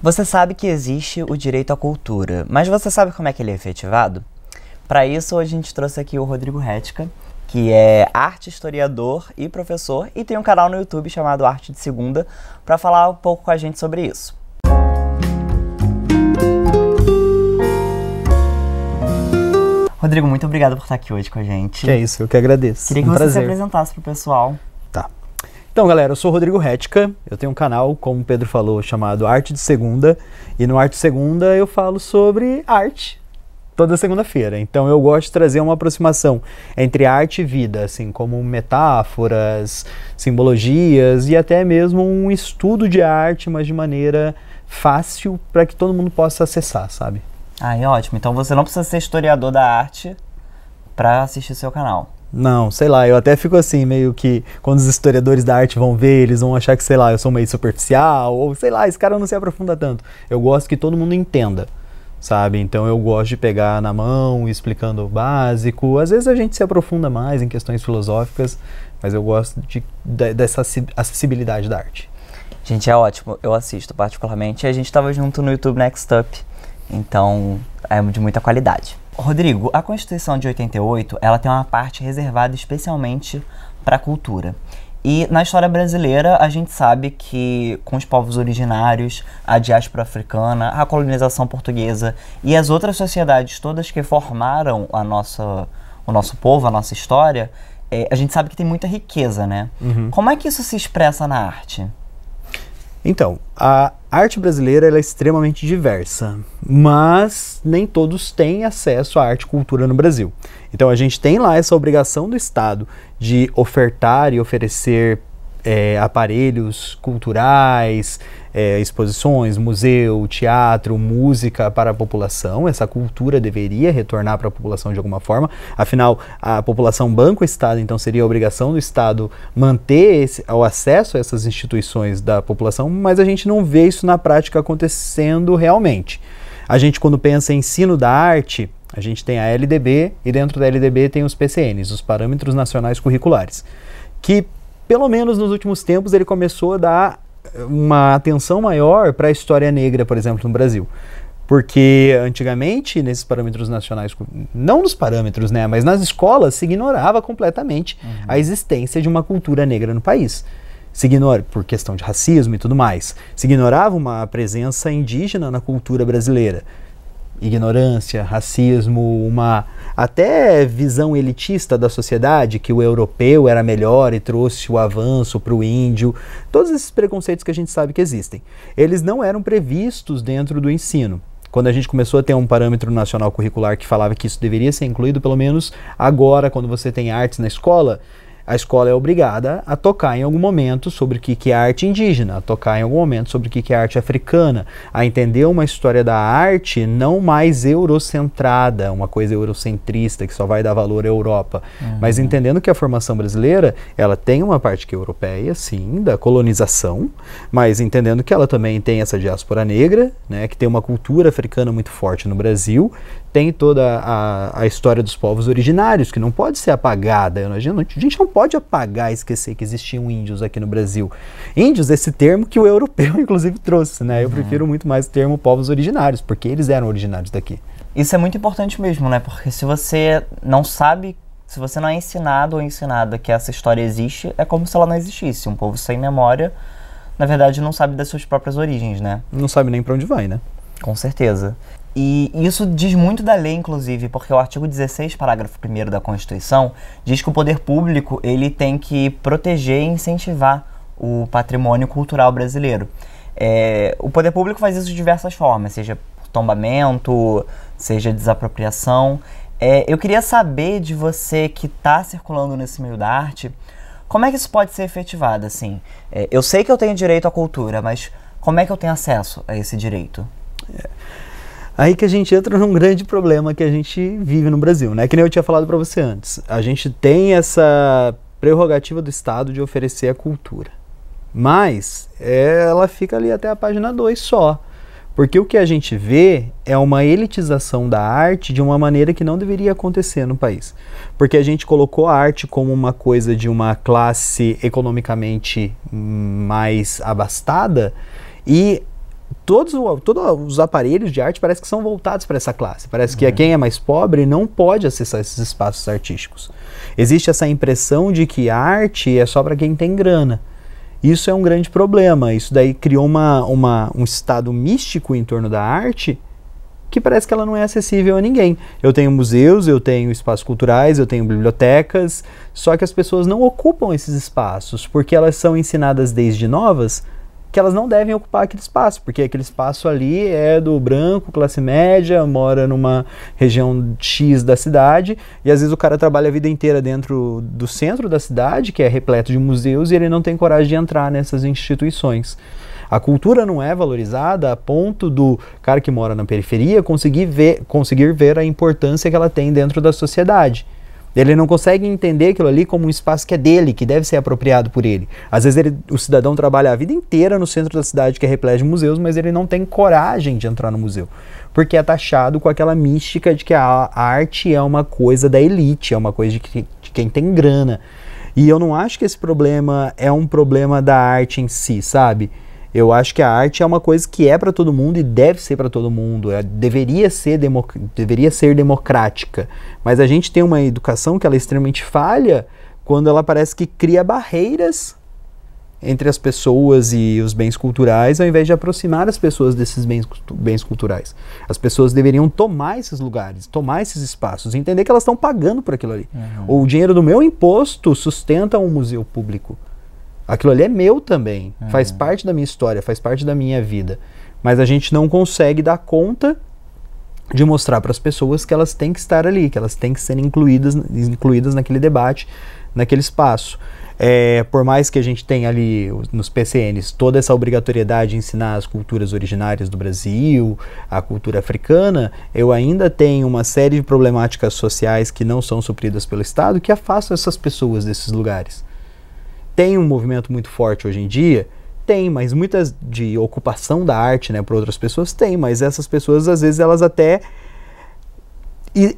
Você sabe que existe o direito à cultura, mas você sabe como é que ele é efetivado? Para isso, hoje a gente trouxe aqui o Rodrigo Retka, que é arte historiador e professor e tem um canal no YouTube chamado Arte de Segunda, para falar um pouco com a gente sobre isso. Rodrigo, muito obrigado por estar aqui hoje com a gente. Que é isso, eu que agradeço. Queria que um você prazer. se apresentasse para o pessoal. Então, galera, eu sou o Rodrigo Rética. eu tenho um canal, como o Pedro falou, chamado Arte de Segunda, e no Arte de Segunda eu falo sobre arte toda segunda-feira. Então eu gosto de trazer uma aproximação entre arte e vida, assim, como metáforas, simbologias e até mesmo um estudo de arte, mas de maneira fácil para que todo mundo possa acessar, sabe? Ah, é ótimo. Então você não precisa ser historiador da arte para assistir seu canal. Não, sei lá, eu até fico assim, meio que quando os historiadores da arte vão ver, eles vão achar que, sei lá, eu sou meio superficial, ou sei lá, esse cara não se aprofunda tanto. Eu gosto que todo mundo entenda, sabe? Então eu gosto de pegar na mão, explicando o básico. Às vezes a gente se aprofunda mais em questões filosóficas, mas eu gosto de, de, dessa acessibilidade da arte. Gente, é ótimo, eu assisto particularmente. A gente estava junto no YouTube Next Up, então é de muita qualidade. Rodrigo, a Constituição de 88, ela tem uma parte reservada especialmente para a cultura. E na história brasileira, a gente sabe que com os povos originários, a diáspora africana, a colonização portuguesa e as outras sociedades todas que formaram a nossa, o nosso povo, a nossa história, é, a gente sabe que tem muita riqueza, né? Uhum. Como é que isso se expressa na arte? Então, a, a arte brasileira é extremamente diversa, mas nem todos têm acesso à arte e cultura no Brasil. Então a gente tem lá essa obrigação do Estado de ofertar e oferecer é, aparelhos culturais, é, exposições, museu, teatro, música para a população. Essa cultura deveria retornar para a população de alguma forma. Afinal, a população banca o Estado, então seria a obrigação do Estado manter esse, o acesso a essas instituições da população, mas a gente não vê isso na prática acontecendo realmente. A gente, quando pensa em ensino da arte, a gente tem a LDB e dentro da LDB tem os PCNs, os Parâmetros Nacionais Curriculares, que pelo menos nos últimos tempos ele começou a dar uma atenção maior para a história negra, por exemplo, no Brasil. Porque antigamente, nesses parâmetros nacionais, não nos parâmetros, né, mas nas escolas, se ignorava completamente uhum. a existência de uma cultura negra no país. Se ignora, por questão de racismo e tudo mais. Se ignorava uma presença indígena na cultura brasileira ignorância, racismo, uma até visão elitista da sociedade, que o europeu era melhor e trouxe o avanço para o índio, todos esses preconceitos que a gente sabe que existem, eles não eram previstos dentro do ensino. Quando a gente começou a ter um parâmetro nacional curricular que falava que isso deveria ser incluído, pelo menos agora, quando você tem artes na escola, a escola é obrigada a tocar em algum momento sobre o que, que é arte indígena, a tocar em algum momento sobre o que, que é arte africana, a entender uma história da arte não mais eurocentrada, uma coisa eurocentrista que só vai dar valor à Europa, uhum. mas entendendo que a formação brasileira ela tem uma parte que é europeia, sim, da colonização, mas entendendo que ela também tem essa diáspora negra, né, que tem uma cultura africana muito forte no Brasil, tem toda a, a, história dos povos originários, que não pode ser apagada. A gente não pode apagar e esquecer que existiam índios aqui no Brasil. Índios, esse termo que o europeu, inclusive, trouxe. Né? Eu uhum. prefiro muito mais o termo povos originários, porque eles eram originários daqui. Isso é muito importante mesmo, né? Porque se você não sabe, se você não é ensinado ou ensinada que essa história existe, é como se ela não existisse. Um povo sem memória, na verdade, não sabe das suas próprias origens, né? Não sabe nem para onde vai, né? Com certeza. E isso diz muito da lei, inclusive, porque o artigo 16, parágrafo 1 da Constituição, diz que o poder público ele tem que proteger e incentivar o patrimônio cultural brasileiro. É, o poder público faz isso de diversas formas, seja por tombamento, seja desapropriação. É, eu queria saber de você que está circulando nesse meio da arte, como é que isso pode ser efetivado, assim? É, eu sei que eu tenho direito à cultura, mas como é que eu tenho acesso a esse direito? É. Aí que a gente entra num grande problema que a gente vive no Brasil, né? Que nem eu tinha falado para você antes. A gente tem essa prerrogativa do Estado de oferecer a cultura. Mas é, ela fica ali até a página 2 só. Porque o que a gente vê é uma elitização da arte de uma maneira que não deveria acontecer no país. Porque a gente colocou a arte como uma coisa de uma classe economicamente hum, mais abastada e todos, todos os aparelhos de arte parece que são voltados para essa classe. Parece que a é. quem é mais pobre não pode acessar esses espaços artísticos. Existe essa impressão de que a arte é só para quem tem grana. Isso é um grande problema. Isso daí criou uma, uma, um estado místico em torno da arte que parece que ela não é acessível a ninguém. Eu tenho museus, eu tenho espaços culturais, eu tenho bibliotecas, só que as pessoas não ocupam esses espaços porque elas são ensinadas desde novas que elas não devem ocupar aquele espaço, porque aquele espaço ali é do branco, classe média, mora numa região X da cidade, e às vezes o cara trabalha a vida inteira dentro do centro da cidade, que é repleto de museus, e ele não tem coragem de entrar nessas instituições. A cultura não é valorizada a ponto do cara que mora na periferia conseguir ver, conseguir ver a importância que ela tem dentro da sociedade. Ele não consegue entender aquilo ali como um espaço que é dele, que deve ser apropriado por ele. Às vezes ele, o cidadão trabalha a vida inteira no centro da cidade, que é repleto de museus, mas ele não tem coragem de entrar no museu. Porque é taxado com aquela mística de que a arte é uma coisa da elite, é uma coisa de, que, de quem tem grana. E eu não acho que esse problema é um problema da arte em si, sabe? Eu acho que a arte é uma coisa que é para todo mundo e deve ser para todo mundo. É, deveria, ser deveria ser democrática. Mas a gente tem uma educação que ela é extremamente falha quando ela parece que cria barreiras entre as pessoas e os bens culturais, ao invés de aproximar as pessoas desses bens, bens culturais. As pessoas deveriam tomar esses lugares, tomar esses espaços, entender que elas estão pagando por aquilo ali. Uhum. o dinheiro do meu imposto sustenta um museu público aquilo ali é meu também, é. faz parte da minha história, faz parte da minha vida. Mas a gente não consegue dar conta de mostrar para as pessoas que elas têm que estar ali, que elas têm que ser incluídas, incluídas naquele debate, naquele espaço. É, por mais que a gente tenha ali nos PCNs toda essa obrigatoriedade de ensinar as culturas originárias do Brasil, a cultura africana, eu ainda tenho uma série de problemáticas sociais que não são supridas pelo Estado que afastam essas pessoas desses lugares tem um movimento muito forte hoje em dia? Tem, mas muitas de ocupação da arte, né, para outras pessoas tem, mas essas pessoas às vezes elas até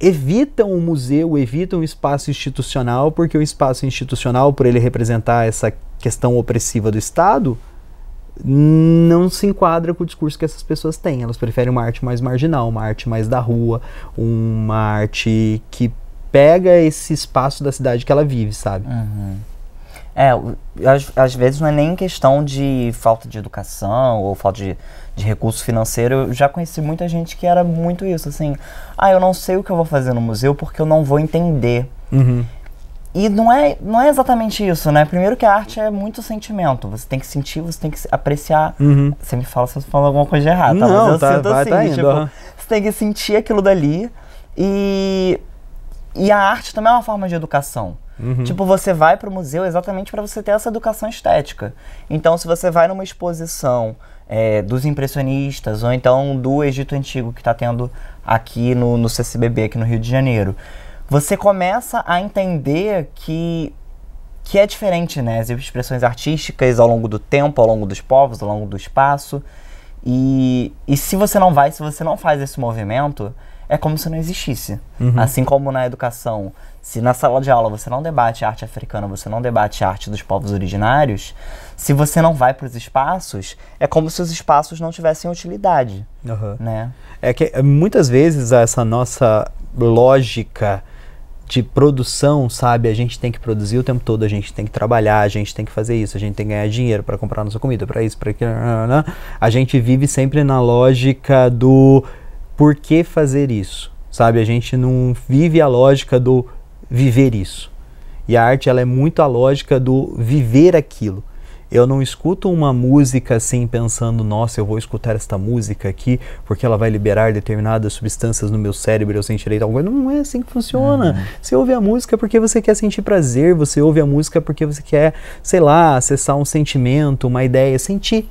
evitam o museu, evitam o espaço institucional, porque o espaço institucional, por ele representar essa questão opressiva do Estado, não se enquadra com o discurso que essas pessoas têm. Elas preferem uma arte mais marginal, uma arte mais da rua, uma arte que pega esse espaço da cidade que ela vive, sabe? Uhum. É, às, às, vezes não é nem questão de falta de educação ou falta de, de recurso financeiro. Eu já conheci muita gente que era muito isso, assim. Ah, eu não sei o que eu vou fazer no museu porque eu não vou entender. Uhum. E não é, não é exatamente isso, né? Primeiro que a arte é muito sentimento. Você tem que sentir, você tem que apreciar. Uhum. Você me fala se eu tô falando alguma coisa errada, tá? Não, Mas eu tá, sinto vai, tá assim, tá indo, tipo, uhum. você tem que sentir aquilo dali. E, e a arte também é uma forma de educação. Uhum. Tipo, você vai para o museu exatamente para você ter essa educação estética. Então, se você vai numa exposição é, dos impressionistas ou então do Egito Antigo que está tendo aqui no, no CCBB, aqui no Rio de Janeiro, você começa a entender que que é diferente, né? As expressões artísticas ao longo do tempo, ao longo dos povos, ao longo do espaço. E, e se você não vai, se você não faz esse movimento, é como se não existisse. Uhum. Assim como na educação, se na sala de aula você não debate arte africana, você não debate arte dos povos originários, se você não vai para os espaços, é como se os espaços não tivessem utilidade. Uhum. Né? É que é, muitas vezes essa nossa lógica de produção, sabe? A gente tem que produzir o tempo todo, a gente tem que trabalhar, a gente tem que fazer isso, a gente tem que ganhar dinheiro para comprar nossa comida, para isso, para aquilo. Né, né, né. A gente vive sempre na lógica do por que fazer isso? Sabe, a gente não vive a lógica do viver isso. E a arte ela é muito a lógica do viver aquilo. Eu não escuto uma música assim pensando, nossa, eu vou escutar esta música aqui porque ela vai liberar determinadas substâncias no meu cérebro, eu sentirei tal coisa. Não é assim que funciona. Uhum. Você ouve a música porque você quer sentir prazer, você ouve a música porque você quer, sei lá, acessar um sentimento, uma ideia, sentir,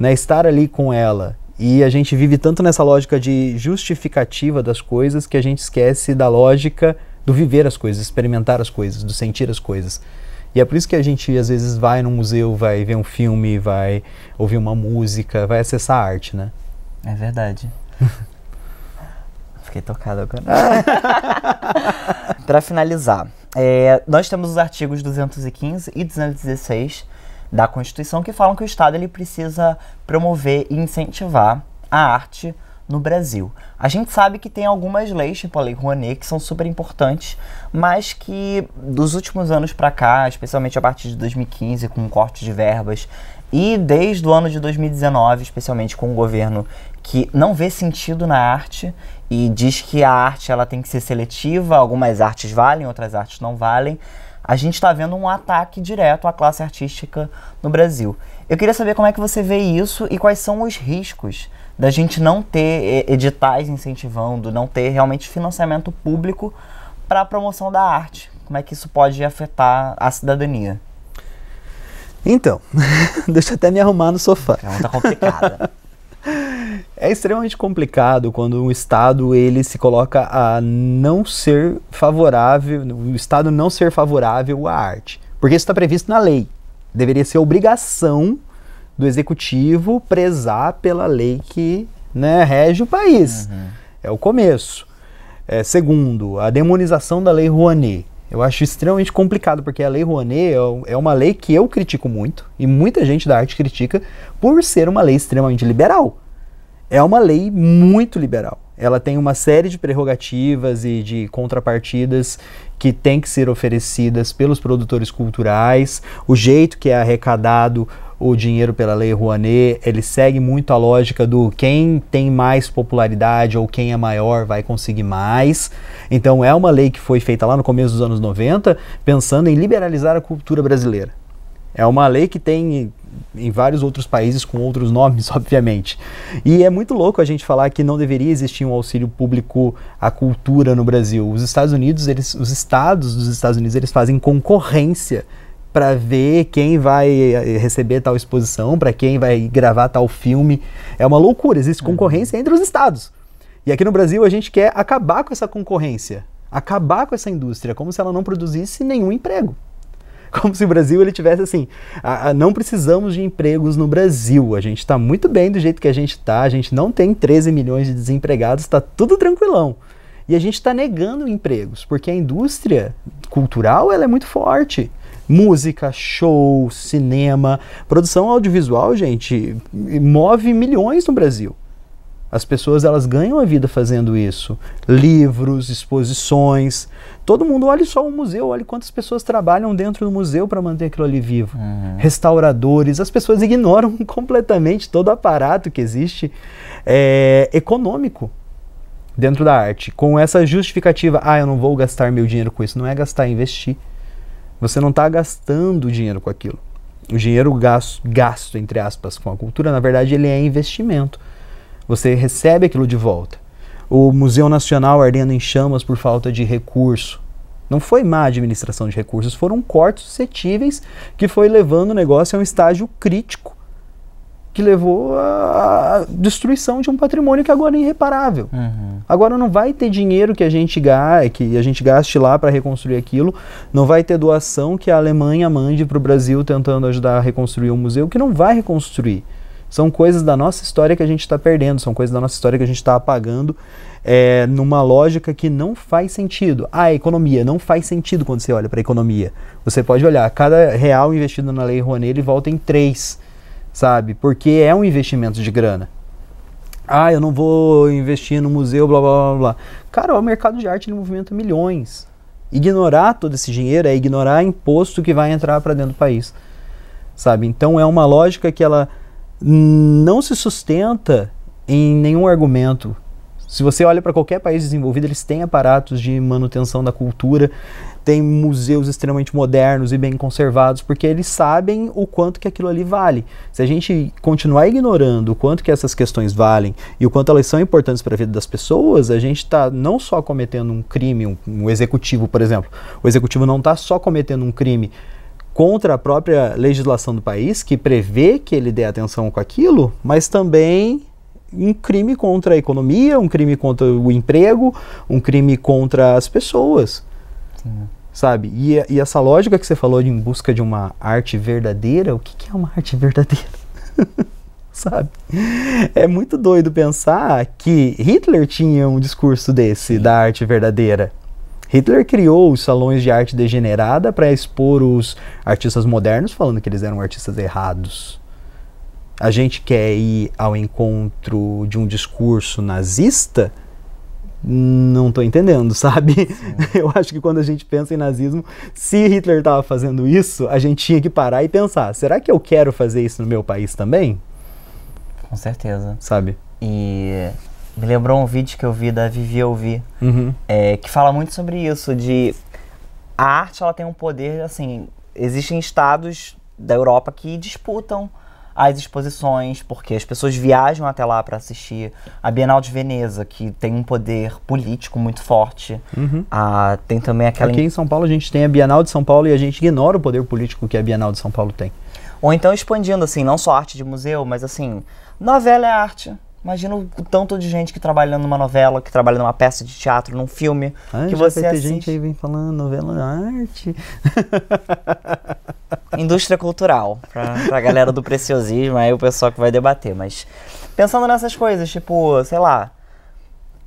né, estar ali com ela. E a gente vive tanto nessa lógica de justificativa das coisas que a gente esquece da lógica do viver as coisas, experimentar as coisas, do sentir as coisas. E é por isso que a gente às vezes vai num museu, vai ver um filme, vai ouvir uma música, vai acessar a arte, né? É verdade. Fiquei tocado agora. Para finalizar, é, nós temos os artigos 215 e 216 da Constituição que falam que o Estado ele precisa promover e incentivar a arte no Brasil. A gente sabe que tem algumas leis, tipo a Lei Rouanet, que são super importantes, mas que dos últimos anos para cá, especialmente a partir de 2015, com o um corte de verbas, e desde o ano de 2019, especialmente com o um governo que não vê sentido na arte e diz que a arte ela tem que ser seletiva, algumas artes valem, outras artes não valem a gente está vendo um ataque direto à classe artística no Brasil. Eu queria saber como é que você vê isso e quais são os riscos da gente não ter eh, editais incentivando, não ter realmente financiamento público para a promoção da arte. Como é que isso pode afetar a cidadania? Então, deixa eu até me arrumar no sofá. Pergunta é complicada. É extremamente complicado quando um Estado ele se coloca a não ser favorável, o Estado não ser favorável à arte. Porque isso está previsto na lei. Deveria ser obrigação do executivo prezar pela lei que né, rege o país. Uhum. É o começo. É, segundo, a demonização da Lei Rouanet. Eu acho extremamente complicado, porque a Lei Rouanet é, é uma lei que eu critico muito, e muita gente da arte critica, por ser uma lei extremamente liberal é uma lei muito liberal. Ela tem uma série de prerrogativas e de contrapartidas que tem que ser oferecidas pelos produtores culturais. O jeito que é arrecadado o dinheiro pela Lei Rouanet, ele segue muito a lógica do quem tem mais popularidade ou quem é maior vai conseguir mais. Então é uma lei que foi feita lá no começo dos anos 90, pensando em liberalizar a cultura brasileira. É uma lei que tem em vários outros países com outros nomes, obviamente. E é muito louco a gente falar que não deveria existir um auxílio público à cultura no Brasil. Os Estados Unidos, eles, os estados dos Estados Unidos, eles fazem concorrência para ver quem vai eh, receber tal exposição, para quem vai gravar tal filme. É uma loucura, existe uhum. concorrência entre os estados. E aqui no Brasil a gente quer acabar com essa concorrência, acabar com essa indústria, como se ela não produzisse nenhum emprego. como se o Brasil ele tivesse assim, a, a, não precisamos de empregos no Brasil, a gente está muito bem do jeito que a gente está, a gente não tem 13 milhões de desempregados, está tudo tranquilão. E a gente está negando empregos, porque a indústria cultural ela é muito forte música, show, cinema, produção audiovisual, gente, move milhões no Brasil. As pessoas elas ganham a vida fazendo isso. Livros, exposições. Todo mundo olha só o museu, olha quantas pessoas trabalham dentro do museu para manter aquilo ali vivo. Uhum. Restauradores, as pessoas ignoram completamente todo o aparato que existe é, econômico dentro da arte. Com essa justificativa, ah, eu não vou gastar meu dinheiro com isso. Não é gastar, é investir. Você não está gastando dinheiro com aquilo. O dinheiro gasto, gasto, entre aspas, com a cultura, na verdade, ele é investimento. Você recebe aquilo de volta. O Museu Nacional ardendo em chamas por falta de recurso. Não foi má administração de recursos, foram cortes suscetíveis que foi levando o negócio a um estágio crítico que levou à destruição de um patrimônio que agora é irreparável. Uhum. Agora não vai ter dinheiro que a gente gaste, que a gente gaste lá para reconstruir aquilo, não vai ter doação que a Alemanha mande para o Brasil tentando ajudar a reconstruir o um museu que não vai reconstruir. São coisas da nossa história que a gente está perdendo, são coisas da nossa história que a gente está apagando é, numa lógica que não faz sentido. Ah, a economia não faz sentido quando você olha para a economia. Você pode olhar, cada real investido na Lei Rouanet, ele volta em três, sabe? Porque é um investimento de grana. Ah, eu não vou investir no museu, blá blá blá blá. Cara, o é mercado de arte ele movimenta milhões. Ignorar todo esse dinheiro é ignorar imposto que vai entrar para dentro do país sabe? Então é uma lógica que ela não se sustenta em nenhum argumento. Se você olha para qualquer país desenvolvido, eles têm aparatos de manutenção da cultura, têm museus extremamente modernos e bem conservados, porque eles sabem o quanto que aquilo ali vale. Se a gente continuar ignorando o quanto que essas questões valem e o quanto elas são importantes para a vida das pessoas, a gente está não só cometendo um crime, um, um executivo, por exemplo. O executivo não está só cometendo um crime contra a própria legislação do país, que prevê que ele dê atenção com aquilo, mas também um crime contra a economia, um crime contra o emprego, um crime contra as pessoas. Sim. Sabe? E, e, essa lógica que você falou de em busca de uma arte verdadeira, o que, que é uma arte verdadeira? sabe? É muito doido pensar que Hitler tinha um discurso desse, da arte verdadeira. Hitler criou os salões de arte degenerada para expor os artistas modernos, falando que eles eram artistas errados. A gente quer ir ao encontro de um discurso nazista? Não estou entendendo, sabe? Sim. Eu acho que quando a gente pensa em nazismo, se Hitler estava fazendo isso, a gente tinha que parar e pensar: será que eu quero fazer isso no meu país também? Com certeza. Sabe? E me lembrou um vídeo que eu vi da Vivi Ouvi, uhum. é, que fala muito sobre isso, de a arte ela tem um poder, assim, existem estados da Europa que disputam as exposições, porque as pessoas viajam até lá para assistir. A Bienal de Veneza, que tem um poder político muito forte. Uhum. tem também aquela. Aqui em São Paulo a gente tem a Bienal de São Paulo e a gente ignora o poder político que a Bienal de São Paulo tem. Ou então expandindo, assim, não só arte de museu, mas assim, novela é arte. Imagina o tanto de gente que trabalha numa novela, que trabalha numa peça de teatro, num filme, ah, que você assiste. gente aí vem falando novela é arte. Indústria cultural, pra, pra galera do preciosismo, aí o pessoal que vai debater. Mas pensando nessas coisas, tipo, sei lá,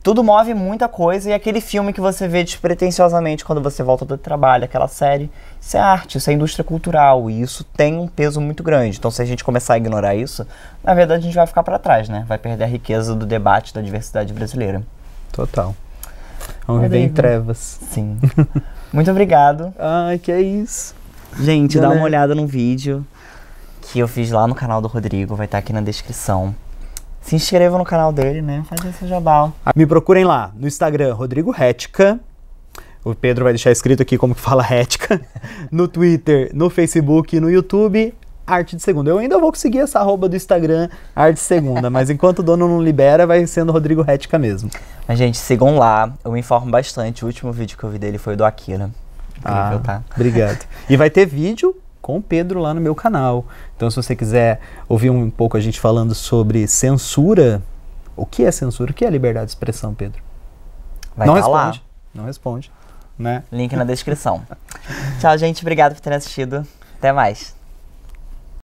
tudo move muita coisa e aquele filme que você vê despretensiosamente quando você volta do trabalho, aquela série, isso é arte, isso é indústria cultural e isso tem um peso muito grande. Então, se a gente começar a ignorar isso, na verdade a gente vai ficar para trás, né? Vai perder a riqueza do debate da diversidade brasileira. Total. Vamos viver em né? trevas. Sim. muito obrigado. Ai, que é isso. Gente, Galera. dá uma olhada no vídeo que eu fiz lá no canal do Rodrigo, vai estar tá aqui na descrição se inscrevam no canal dele, né? Faz esse jabal. Ah, me procurem lá no Instagram, Rodrigo Hética. O Pedro vai deixar escrito aqui como que fala Hética. No Twitter, no Facebook, no YouTube, Arte de Segunda. Eu ainda vou conseguir essa arroba do Instagram, Arte Segunda, mas enquanto o dono não libera, vai sendo Rodrigo Hética mesmo. Mas, gente, sigam lá, eu me informo bastante. O último vídeo que eu vi dele foi do Akira. Incrível, ah, tá? Obrigado. E vai ter vídeo com o Pedro lá no meu canal. Então, se você quiser ouvir um pouco a gente falando sobre censura, o que é censura? O que é liberdade de expressão, Pedro? Vai não tá responde. Lá. Não responde. Né? Link na descrição. Tchau, gente. Obrigado por terem assistido. Até mais.